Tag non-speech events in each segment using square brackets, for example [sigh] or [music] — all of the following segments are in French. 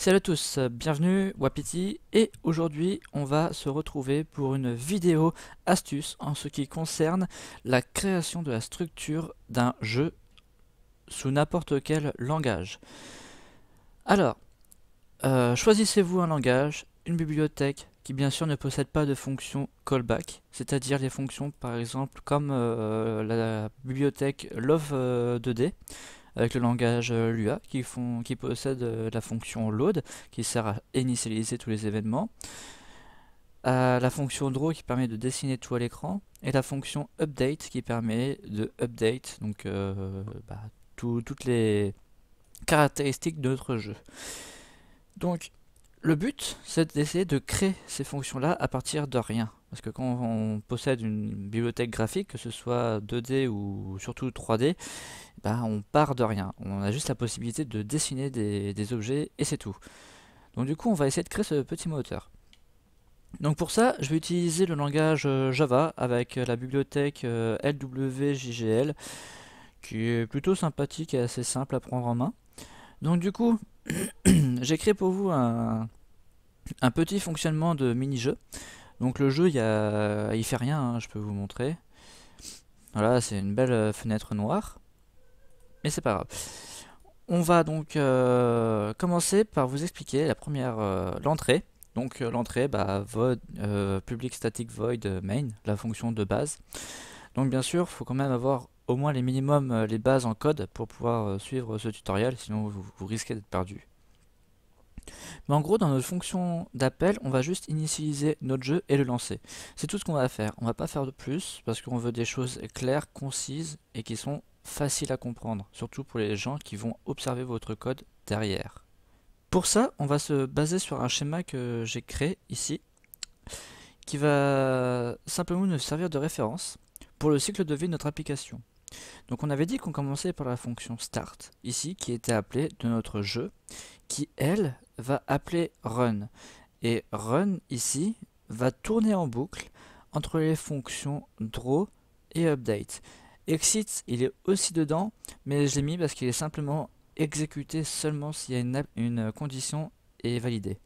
Salut à tous, bienvenue Wapiti et aujourd'hui on va se retrouver pour une vidéo astuce en ce qui concerne la création de la structure d'un jeu sous n'importe quel langage. Alors, euh, choisissez-vous un langage, une bibliothèque qui bien sûr ne possède pas de fonction callback, c'est-à-dire les fonctions par exemple comme euh, la bibliothèque love2d euh, avec le langage euh, Lua qui, font, qui possède euh, la fonction load qui sert à initialiser tous les événements, la fonction draw qui permet de dessiner tout à l'écran et la fonction update qui permet de update donc euh, bah, toutes les caractéristiques de notre jeu. Donc le but c'est d'essayer de créer ces fonctions là à partir de rien. Parce que quand on possède une bibliothèque graphique, que ce soit 2D ou surtout 3D, bah, on part de rien. On a juste la possibilité de dessiner des, objets et c'est tout. Donc du coup, on va essayer de créer ce petit moteur. Donc pour ça, je vais utiliser le langage euh, Java avec la bibliothèque LWJGL euh, qui est plutôt sympathique et assez simple à prendre en main. Donc du coup, [clears throat] j'ai créé pour vous un petit fonctionnement de mini-jeu. Donc le jeu, il, y a... il fait rien, hein, je peux vous montrer. Voilà, c'est une belle euh, fenêtre noire. Mais c'est pas grave. On va donc euh, commencer par vous expliquer la première, euh, l'entrée. Donc l'entrée, bah, public static void main, la fonction de base. Donc bien sûr, il faut quand même avoir au moins les minimums, les bases en code pour pouvoir suivre ce tutoriel, sinon vous risquez d'être perdu. Mais en gros, dans notre fonction d'appel, on va juste initialiser notre jeu et le lancer. C'est tout ce qu'on va faire. On va pas faire de plus parce qu'on veut des choses claires, concises et qui sont faciles à comprendre. Surtout pour les gens qui vont observer votre code derrière. Pour ça, on va se baser sur un schéma que j'ai créé ici qui va simplement nous servir de référence pour le cycle de vie de notre application. Donc on avait dit qu'on commençait par la fonction start, ici qui était appelée de notre jeu, qui, elle, va appeler run. Et run, ici, va tourner en boucle entre les fonctions draw et update. Exit, il est aussi dedans, mais je l'ai mis parce qu'il est simplement exécuté seulement s'il y a une, condition est validée.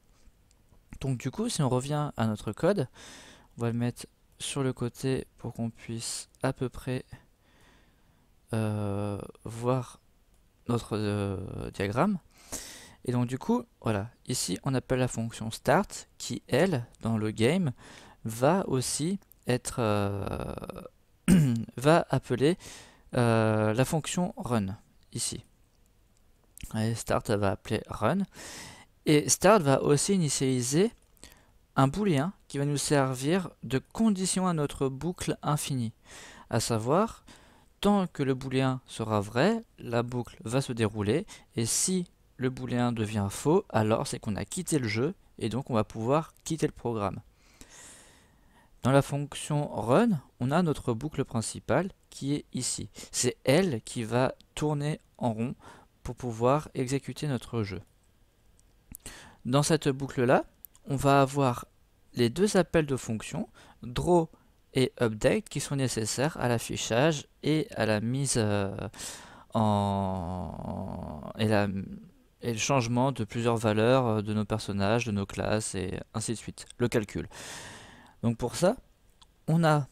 Donc du coup, si on revient à notre code, on va le mettre sur le côté pour qu'on puisse à peu près euh, voir notre euh, diagramme. Et donc du coup, voilà, ici on appelle la fonction start qui, elle, dans le game, va aussi être, euh, [clears throat] va appeler euh, la fonction run, ici. start va appeler run. Et start va aussi initialiser un booléen qui va nous servir de condition à notre boucle infinie. À savoir, tant que le booléen sera vrai, la boucle va se dérouler, et si le booléen devient faux, alors c'est qu'on a quitté le jeu et donc on va pouvoir quitter le programme. Dans la fonction run, on a notre boucle principale qui est ici. C'est elle qui va tourner en rond pour pouvoir exécuter notre jeu. Dans cette boucle-là, on va avoir les deux appels de fonction, draw et update, qui sont nécessaires à l'affichage et à la mise euh, en et le changement de plusieurs valeurs euh, de nos personnages, de nos classes, et ainsi de suite, le calcul. Donc pour ça, on a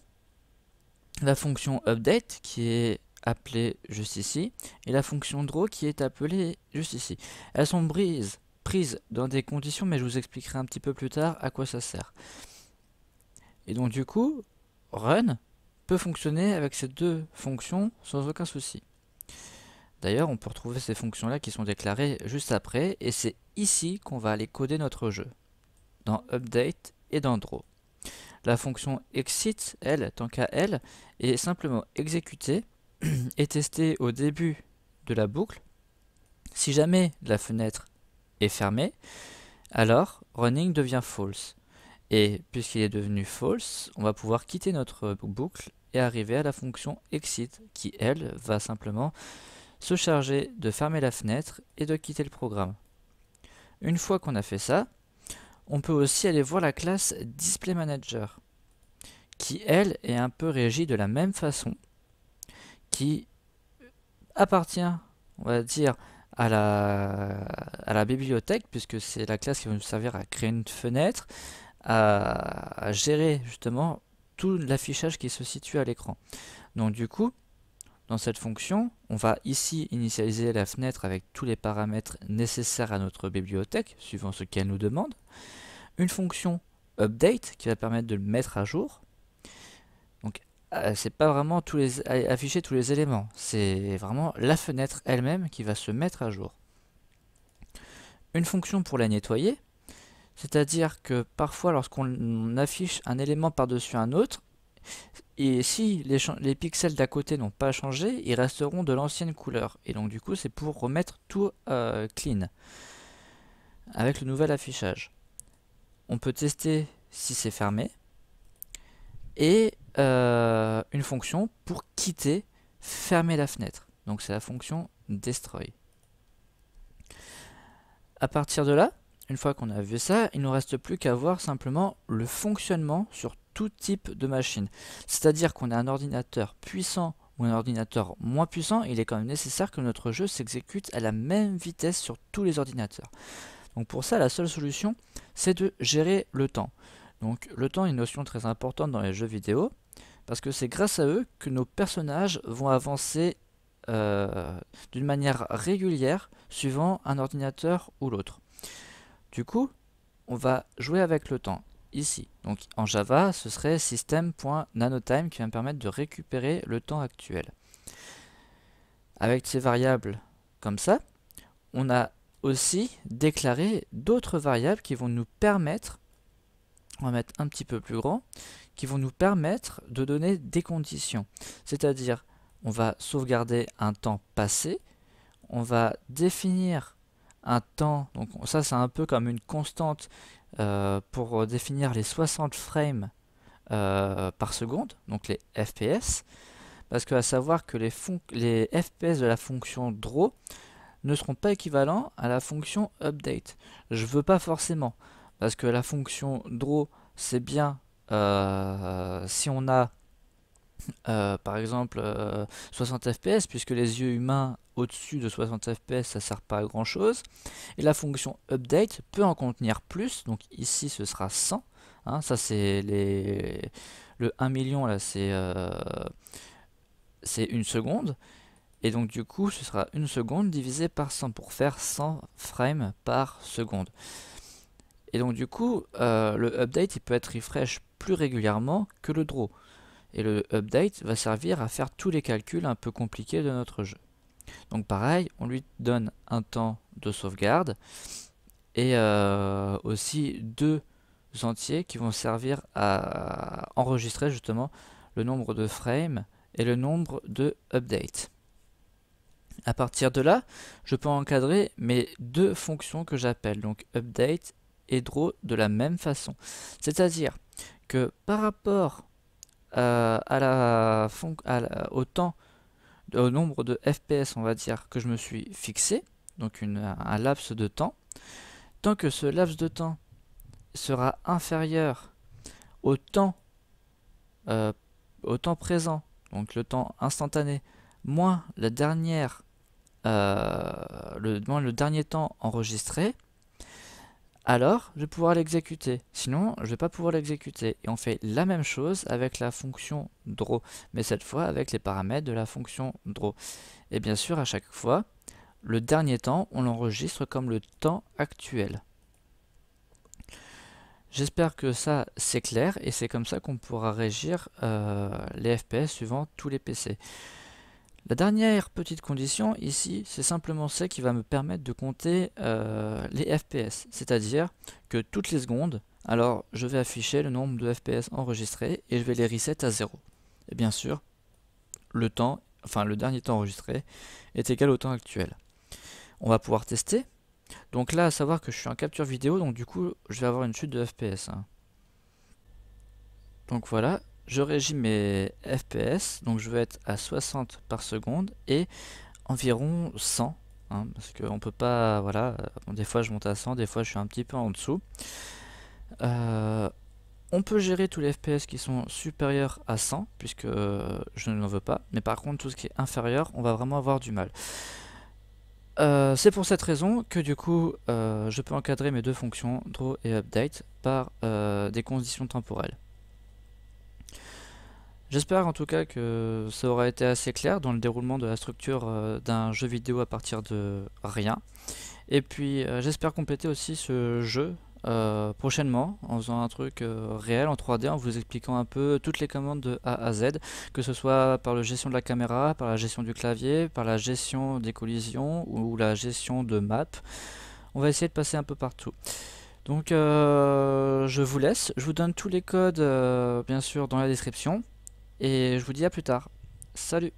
la fonction update qui est appelée juste ici, et la fonction draw qui est appelée juste ici. Elles sont prises, prises dans des conditions, mais je vous expliquerai un petit peu plus tard à quoi ça sert. Et donc du coup, run peut fonctionner avec ces deux fonctions sans aucun souci. D'ailleurs, on peut retrouver ces fonctions-là qui sont déclarées juste après, et c'est ici qu'on va aller coder notre jeu, dans Update et dans Draw. La fonction exit, elle, tant qu'à elle, est simplement exécutée [clears throat] et testée au début de la boucle. Si jamais la fenêtre est fermée, alors running devient false. Et puisqu'il est devenu false, on va pouvoir quitter notre boucle et arriver à la fonction exit qui, elle, va simplement se charger de fermer la fenêtre et de quitter le programme. Une fois qu'on a fait ça, on peut aussi aller voir la classe Display Manager, qui elle est un peu régie de la même façon, qui appartient, on va dire, à la, bibliothèque, puisque c'est la classe qui va nous servir à créer une fenêtre, à gérer justement tout l'affichage qui se situe à l'écran. Donc du coup, dans cette fonction, on va ici initialiser la fenêtre avec tous les paramètres nécessaires à notre bibliothèque, suivant ce qu'elle nous demande. Une fonction update qui va permettre de le mettre à jour. Donc euh, c'est pas vraiment tous les, afficher tous les éléments, c'est vraiment la fenêtre elle-même qui va se mettre à jour. Une fonction pour la nettoyer, c'est-à-dire que parfois lorsqu'on affiche un élément par-dessus un autre, et si les, pixels d'à côté n'ont pas changé, ils resteront de l'ancienne couleur. Et donc du coup, c'est pour remettre tout euh, clean avec le nouvel affichage. On peut tester si c'est fermé. Et euh, une fonction pour quitter, fermer la fenêtre. Donc c'est la fonction destroy. À partir de là, une fois qu'on a vu ça, il ne nous reste plus qu'à voir simplement le fonctionnement sur tout type de machine. C'est-à-dire qu'on a un ordinateur puissant ou un ordinateur moins puissant, il est quand même nécessaire que notre jeu s'exécute à la même vitesse sur tous les ordinateurs. Donc pour ça, la seule solution, c'est de gérer le temps. Donc le temps est une notion très importante dans les jeux vidéo, parce que c'est grâce à eux que nos personnages vont avancer euh, d'une manière régulière, suivant un ordinateur ou l'autre. Du coup, on va jouer avec le temps ici. Donc en Java, ce serait system.nanotime qui va me permettre de récupérer le temps actuel. Avec ces variables comme ça, on a aussi déclaré d'autres variables qui vont nous permettre, on va mettre un petit peu plus grand, qui vont nous permettre de donner des conditions. C'est-à-dire, on va sauvegarder un temps passé, on va définir un temps, donc ça c'est un peu comme une constante euh, pour euh, définir les 60 frames euh, par seconde, donc les FPS, parce que à savoir que les, les FPS de la fonction draw ne seront pas équivalents à la fonction update. Je veux pas forcément, parce que la fonction draw, c'est bien si on a par exemple 60 fps, puisque les yeux humains au-dessus de 60 fps, ça sert pas à grand chose. Et la fonction update peut en contenir plus, donc ici ce sera 100. Hein. ça c'est les... le 1 million là euh, c'est une seconde. Et donc du coup ce sera une seconde divisé par 100 pour faire 100 frames par seconde. Et donc du coup euh, le update il peut être refresh plus régulièrement que le draw. Et le update va servir à faire tous les calculs un peu compliqués de notre jeu. Donc pareil, on lui donne un temps de sauvegarde et euh, aussi deux entiers qui vont servir à enregistrer justement le nombre de frames et le nombre de updates. À partir de là, je peux encadrer mes deux fonctions que j'appelle donc update et draw de la même façon. C'est-à-dire que par rapport euh, à à au temps au nombre de FPS, on va dire, que je me suis fixé, donc un laps de temps, tant que ce laps de temps sera inférieur au temps, euh, au temps présent, donc le temps instantané, moins, la dernière, euh, le, moins le dernier temps enregistré, alors je vais pouvoir l'exécuter. Sinon, je ne vais pas pouvoir l'exécuter. Et on fait la même chose avec la fonction draw, mais cette fois avec les paramètres de la fonction draw. Et bien sûr, à chaque fois, le dernier temps, on l'enregistre comme le temps actuel. J'espère que ça c'est clair et c'est comme ça qu'on pourra régir euh, les FPS suivant tous les PC. La dernière petite condition ici, c'est simplement celle qui va me permettre de compter euh, les FPS, c'est-à-dire que toutes les secondes, alors je vais afficher le nombre de FPS enregistrés et je vais les reset à 0. Et bien sûr, le temps, enfin le dernier temps enregistré est égal au temps actuel. On va pouvoir tester. Donc là, à savoir que je suis en capture vidéo, donc du coup, je vais avoir une chute de FPS. Hein. Donc voilà, je régis mes FPS, donc je veux être à 60 par seconde et environ 100, hein, parce qu'on peut pas, voilà, euh, des fois je monte à 100, des fois je suis un petit peu en dessous. Euh, on peut gérer tous les FPS qui sont supérieurs à 100, puisque euh, je ne n'en veux pas, mais par contre tout ce qui est inférieur, on va vraiment avoir du mal. c'est pour cette raison que du coup je peux encadrer mes deux fonctions draw et update par des conditions temporelles. J'espère en tout cas que ça aura été assez clair dans le déroulement de la structure euh, d'un jeu vidéo à partir de rien. Et puis euh, j'espère compléter aussi ce jeu euh, prochainement en faisant un truc réel en 3D en vous expliquant un peu toutes les commandes de A à Z que ce soit par la gestion de la caméra, par la gestion du clavier, par la gestion des collisions ou la gestion de map on va essayer de passer un peu partout donc je vous laisse, je vous donne tous les codes bien sûr dans la description et je vous dis à plus tard. Salut